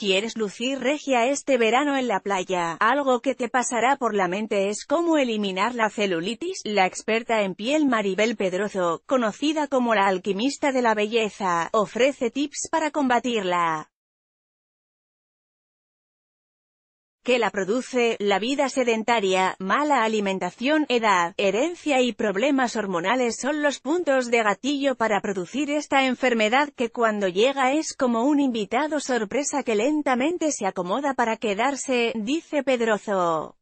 Quieres lucir regia este verano en la playa, algo que te pasará por la mente es cómo eliminar la celulitis. La experta en piel Maribel Pedrozo, conocida como la alquimista de la belleza, ofrece tips para combatirla. la produce, la vida sedentaria, mala alimentación, edad, herencia y problemas hormonales son los puntos de gatillo para producir esta enfermedad que cuando llega es como un invitado sorpresa que lentamente se acomoda para quedarse, dice Pedrozo.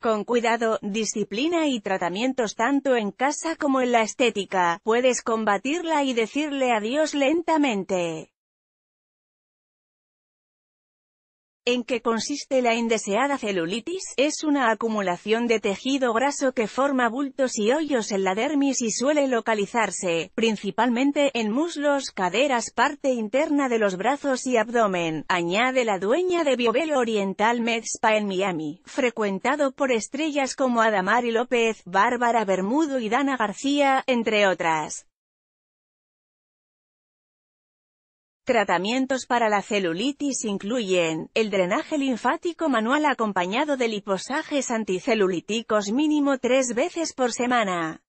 Con cuidado, disciplina y tratamientos tanto en casa como en la estética, puedes combatirla y decirle adiós lentamente. ¿En qué consiste la indeseada celulitis? Es una acumulación de tejido graso que forma bultos y hoyos en la dermis y suele localizarse, principalmente, en muslos, caderas, parte interna de los brazos y abdomen, añade la dueña de Biobel Oriental Medspa en Miami, frecuentado por estrellas como Adamari López, Bárbara Bermudo y Dana García, entre otras. Tratamientos para la celulitis incluyen, el drenaje linfático manual acompañado de liposajes anticelulíticos mínimo tres veces por semana.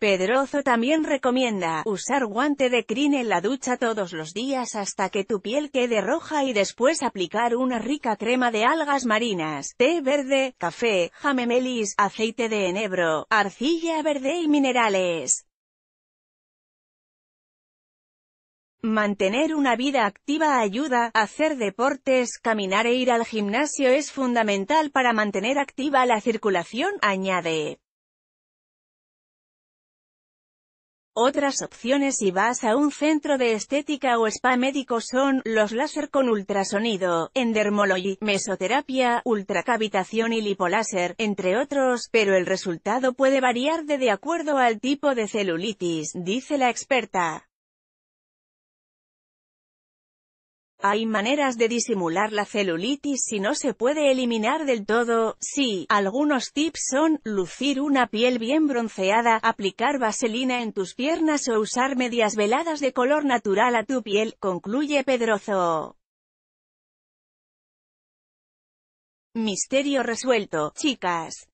Pedrozo también recomienda, usar guante de crin en la ducha todos los días hasta que tu piel quede roja y después aplicar una rica crema de algas marinas, té verde, café, jamemelis, aceite de enebro, arcilla verde y minerales. Mantener una vida activa ayuda, hacer deportes, caminar e ir al gimnasio es fundamental para mantener activa la circulación, añade. Otras opciones si vas a un centro de estética o spa médico son, los láser con ultrasonido, endermology, mesoterapia, ultracavitación y lipoláser, entre otros, pero el resultado puede variar de, de acuerdo al tipo de celulitis, dice la experta. Hay maneras de disimular la celulitis si no se puede eliminar del todo, sí, algunos tips son, lucir una piel bien bronceada, aplicar vaselina en tus piernas o usar medias veladas de color natural a tu piel, concluye Pedrozo. Misterio resuelto, chicas.